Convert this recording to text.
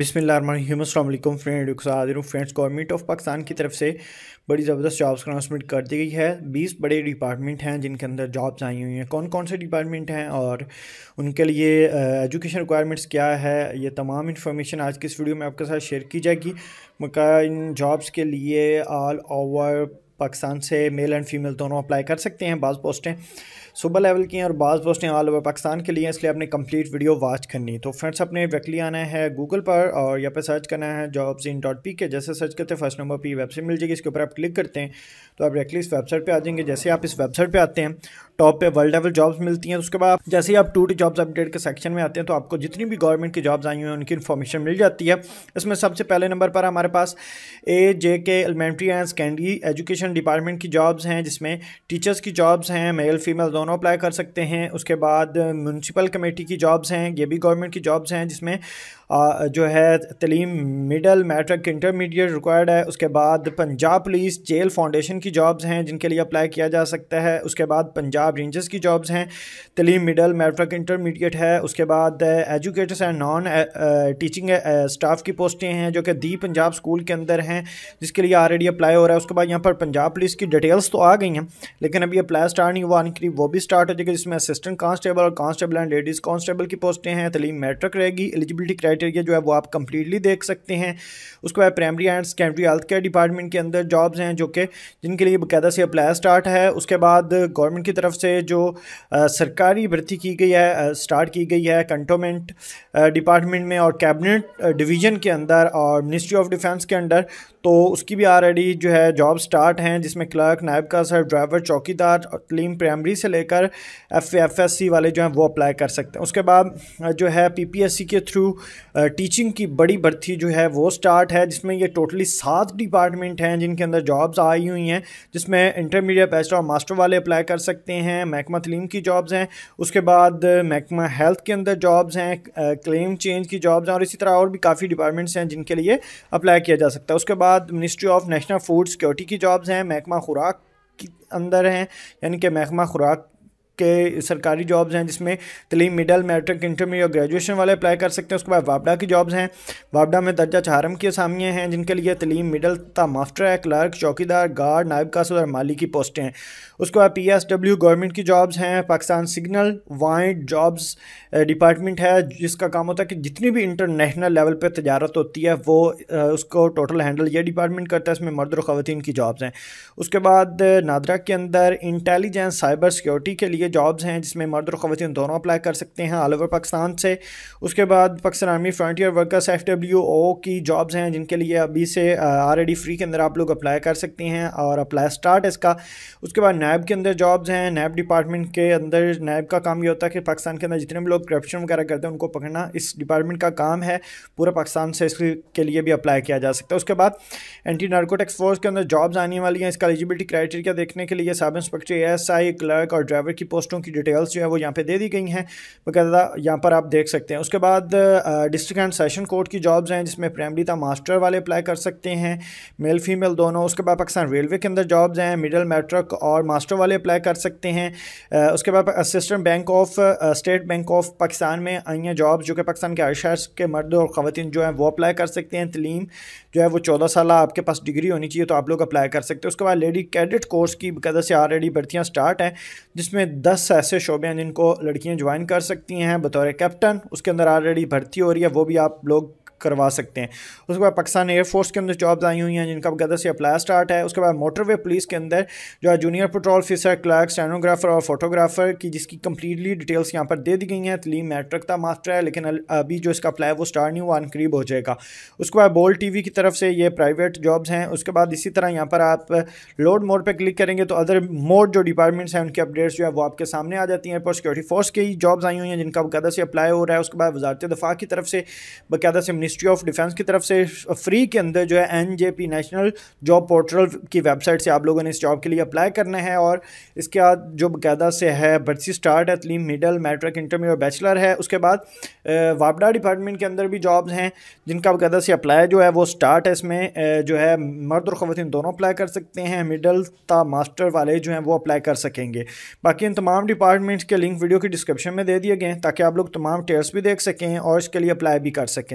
बिसमिल्लाम friend हाजिर हूँ friends government of Pakistan की तरफ से बड़ी ज़बरदस्त जॉब्स अनाउंसमेंट कर दी गई है बीस बड़े डिपार्टमेंट हैं जिनके अंदर जॉब्स आई हुई हैं कौन कौन से डिपार्टमेंट हैं और उनके लिए एजुकेशन रिक्वायरमेंट्स क्या है ये तमाम इन्फॉर्मेशन आज की इस वीडियो में आपके साथ शेयर की जाएगी मका इन जॉब्स के लिए ऑल ओवर पाकिस्तान से मेल एंड फीमेल दोनों अप्लाई कर सकते हैं बाज़ पोस्टें सुबह लेवल की हैं और बाज़ पोस्टें ऑल ओवर पाकिस्तान के लिए इसलिए आपने कंप्लीट वीडियो वॉच करनी तो फ्रेंड्स आपने डायरेक्टली आना है गूगल पर और यहाँ पर सर्च करना है जॉब्स इन डॉट पी के जैसे सर्च करते हैं फर्स्ट नंबर पर वेबसाइट मिल जाएगी इसके ऊपर आप क्लिक करते हैं तो आप डायरेक्टली इस वेबसाइट पर आ जाएंगे जैसे आप इस वेबसाइट पर आते हैं टॉप पे वर्ल्ड लेवल जॉब्स मिलती हैं उसके बाद जैसे ही आप टू टी जॉब्स अपडेट के सेक्शन में आते हैं तो आपको जितनी भी गवर्नमेंट की जॉब्स आई हुई हैं उनकी इन्फॉर्मेशन मिल जाती है इसमें सबसे पहले नंबर पर हमारे पास A J K elementary and secondary education department की जॉब्स हैं जिसमें टीचर्स की जॉब्स हैं मेल फीमेल दोनों दोनों अप्लाई कर सकते हैं उसके बाद म्यूनसिपल कमेटी की जॉब्स हैं ये भी गवर्नमेंट की जॉब्स हैं जिसमें जो है तलीम मिडल मैट्रिक इंटरमीडिएट रिक्वायर्ड है उसके बाद पंजाब पुलिस जेल फाउंडेशन की जॉब्स हैं जिनके लिए अप्लाई किया जा सकता है उसके बाद पंजाब रेंजर्स की जॉब्स हैं तलीम मिडल मैट्रिक इंटरमीडिएट है उसके बाद educators and non teaching staff की पोस्टें हैं जो कि दी पंजाब स्कूल के अंदर हैं जिसके लिए ऑलरेडी अप्लाई हो रहा है उसके बाद यहाँ पर पंजाब पुलिस की डिटेल्स तो आ गई हैं लेकिन अभी अप्लाई स्टार्ट नहीं हुआ करीब वो भी भी स्टार्ट हो जाएगा जिसमें असिस्टेंट कांस्टेबल और कांस्टेबल एंड लेडीज़ कांस्टेबल की पोस्टें हैं तलीम मैट्रिक रहेगी एलिजिबिलिटी क्राइटेरिया जो है वो आप कंप्लीटली देख सकते हैं उसके बाद primary and secondary health care department के अंदर जॉब्स हैं जो कि जिनके लिए बकायदा से अप्लाई स्टार्ट है उसके बाद गवर्नमेंट की तरफ से जो आ, सरकारी भर्ती की गई है स्टार्ट की गई है कंटोमेंट डिपार्टमेंट में और कैबिनेट डिवीज़न के अंदर और मिनिस्ट्री ऑफ डिफेंस के अंडर तो उसकी भी ऑलरेडी जो है जॉब स्टार्ट हैं जिसमें क्लर्क नायब का सर ड्राइवर चौकीदार और तलीम प्राइमरी से ले लेकर एफ एफ एस सी वाले जो हैं वो अप्लाई कर सकते हैं उसके बाद जो है पी पी एस सी के थ्रू टीचिंग की बड़ी भर्ती जो है वो स्टार्ट है जिसमें ये टोटली सात डिपार्टमेंट हैं जिनके अंदर जॉब्स आई हुई हैं जिसमें इंटरमीडिएट बेस्ट और मास्टर वाले अप्लाई कर सकते हैं महकमा तलीम की जॉब्स हैं उसके बाद महकमा हेल्थ के अंदर जॉब्स हैं क्लेम चेंज की जॉब्स हैं और इसी तरह और भी काफ़ी डिपार्टमेंट्स हैं जिनके लिए अप्लाई किया जा सकता है उसके बाद ministry of national food security की जॉब्स हैं महकमा खुराक के अंदर हैं यानी कि महकमा खुराक के सरकारी जॉब्स हैं जिसमें तलीम मिडल मैट्रिक इंटरमीडिएट और ग्रेजुएशन वाले अप्लाई कर सकते हैं उसके बाद वापडा की जॉब्स हैं वापडा में दर्जा चारम की असामियाँ हैं जिनके लिए तलीम मिडल तथा मास्टर है क्लर्क चौकीदार गार्ड नायब कासद और माली की पोस्टें हैं उसके बाद पी एस डब्ल्यू गवर्नमेंट की जॉब्स हैं Pakistan signal white jobs department है जिसका काम होता है कि जितनी भी इंटरनेशनल लेवल पर तजारत होती है वो eh, उसको टोटल हैंडल यह डिपार्टमेंट करता है इसमें मर्द और ख़वान की जॉब्स हैं उसके बाद eh, नादरा के अंदर इंटेलिजेंस साइबर सिक्योरिटी के लिए ये जॉब्स हैं जिसमें मर्द और ख़वान दोनों अप्लाई कर सकते हैं ऑल ओवर पाकिस्तान से उसके बाद Pakistan army frontier workers F W O की जॉब्स हैं जिनके लिए अभी से आलरेडी फ्री के अंदर आप लोग अप्लाई कर सकते हैं और अप्लाई स्टार्ट इसका उसके बाद नैब के अंदर जॉब्स हैं नैब डिपार्टमेंट के अंदर नैब का काम ये होता है कि पाकिस्तान के अंदर जितने भी लोग करप्शन वगैरह करते हैं उनको पकड़ना इस डिपार्टमेंट का काम है पूरे पाकिस्तान से इसके लिए भी अप्लाई किया जा सकता है उसके बाद एंटी नार्कोटिक्स फोर्स के अंदर जॉब्स आने वाली हैं इसका एलिजिबिलिटी क्राइटेरिया देखने के लिए सब inspector A S I clerk और ड्राइवर की पोस्टों की डिटेल्स जो है वो यहाँ पे दे दी गई हैं बकायदा यहाँ पर आप देख सकते हैं उसके बाद डिस्ट्रिक्ट एंड सेशन कोर्ट की जॉब्स हैं जिसमें प्राइमरी था मास्टर वाले अप्लाई कर सकते हैं मेल फीमेल दोनों उसके बाद पाकिस्तान रेलवे के अंदर जॉब्स हैं मिडल मैट्रिक और मास्टर वाले अप्लाई कर सकते हैं उसके बाद assistant bank of state bank of Pakistan में आई हैं जॉब्स जो कि पाकिस्तान के हर के मर्द और ख़वान जो हैं वो अप्लाई कर सकते हैं तलीम जो है वो चौदह साल आपके पास डिग्री होनी चाहिए तो आप लोग अप्लाई कर सकते हैं उसके बाद लेडी कैडेट कोर्स की बकायदा से ऑलरेडी भर्तियाँ स्टार्ट हैं जिसमें दस ऐसे शोबे हैं जिनको लड़कियां ज्वाइन कर सकती हैं बतौर कैप्टन उसके अंदर ऑलरेडी भर्ती हो रही है वो भी आप लोग करवा सकते हैं उसके बाद पाकिस्तान एयरफोर्स के अंदर जॉब्स आई हुई हैं जिनका गदर से अप्लाई स्टार्ट है उसके बाद मोटरवे पुलिस के अंदर जो है junior petrol officer clerk stenographer और फोटोग्राफर की जिसकी कंप्लीटली डिटेल्स यहाँ पर दे दी गई हैं तलीम मैट्रिक था मास्टर है लेकिन अभी जो इसका अप्लाई वो स्टार्ट नहीं हुआ करीब हो जाएगा उसके बाद बोल टी की तरफ से ये प्राइवेट जॉब्स हैं उसके बाद इसी तरह यहाँ पर आप लोड मोड पर क्लिक करेंगे तो अदर मोड जो डिपार्टमेंट्स हैं उनकी अपडेट्स जो है वो आपके सामने आ जाती हैं एयरपोर्ट सिक्योरिटी फोर्स की जॉब्स आई हुई हैं जिनका बकायदा से अप्लाई हो रहा है उसके बाद वजारत दफा की तरफ से बाकायदा से मिनिस्ट्री ऑफ डिफेंस की तरफ से फ्री के अंदर जो है N J P national job portal की वेबसाइट से आप लोगों ने इस जॉब के लिए अप्लाई करना है और इसके बाद जो बकायदा से है बर्सी स्टार्ट है तलीम मिडल मैट्रिक इंटरमीडियट और बैचलर है उसके बाद वापडा डिपार्टमेंट के अंदर भी जॉब्स हैं जिनका बकायदा से अप्लाई जो है वो स्टार्ट है इसमें जो है मर्द और ख़वान दोनों अप्लाई कर सकते हैं मिडल ता मास्टर वाले जो हैं वो अप्लाई कर सकेंगे बाकी इन तमाम डिपार्टमेंट्स के लिंक वीडियो की डिस्क्रिप्शन में दे दिए गए हैं ताकि आप लोग तमाम टेयर्स भी देख सकें और इसके लिए अप्लाई भी कर सकें